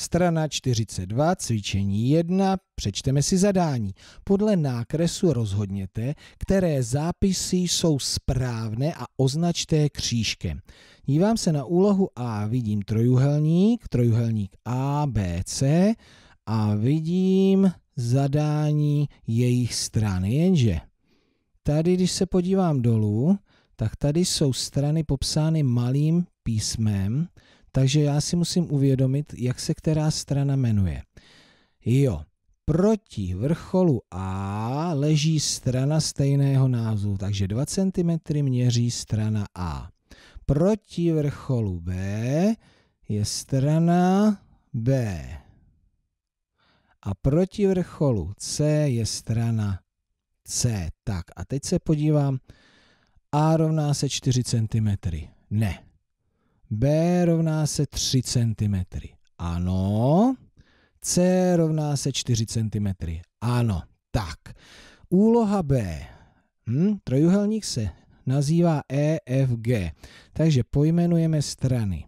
Strana 42, cvičení 1, přečteme si zadání. Podle nákresu rozhodněte, které zápisy jsou správné a označte křížkem. Dívám se na úlohu A, vidím trojuhelník, trojuhelník A, B, C a vidím zadání jejich stran. Jenže tady, když se podívám dolů, tak tady jsou strany popsány malým písmem takže já si musím uvědomit, jak se která strana jmenuje. Jo, proti vrcholu A leží strana stejného názvu, takže 2 cm měří strana A. Proti vrcholu B je strana B. A proti vrcholu C je strana C. Tak a teď se podívám. A rovná se 4 cm. Ne, B rovná se 3 cm. Ano. C rovná se 4 cm. Ano. Tak. Úloha B. Hm? Trojuhelník se nazývá EFG. Takže pojmenujeme strany.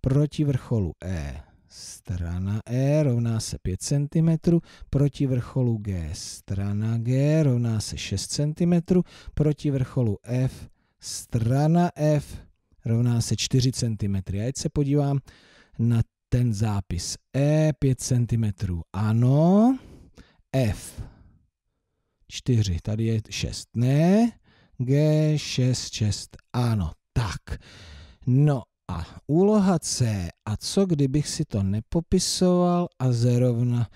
Proti vrcholu E strana E rovná se 5 cm, proti vrcholu G strana G rovná se 6 cm, proti vrcholu F strana F rovná se 4 cm. A teď se podívám na ten zápis. E 5 cm, ano. F 4, tady je 6, ne. G 6, 6, ano. Tak, no a úloha C. A co kdybych si to nepopisoval a zrovna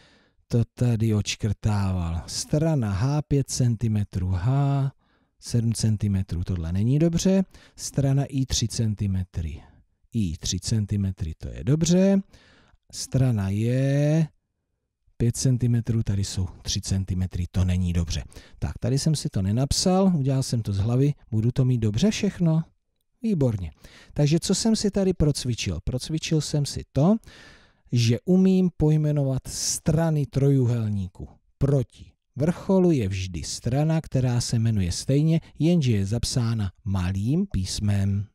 to tady očkrtával. Strana H 5 cm, H 7 cm, tohle není dobře. Strana I 3 cm. I 3 cm, to je dobře. Strana je 5 cm, tady jsou 3 cm, to není dobře. Tak, tady jsem si to nenapsal, udělal jsem to z hlavy, budu to mít dobře všechno? Výborně. Takže co jsem si tady procvičil? Procvičil jsem si to, že umím pojmenovat strany trojuhelníku proti vrcholu je vždy strana, která se jmenuje stejně, jenže je zapsána malým písmem.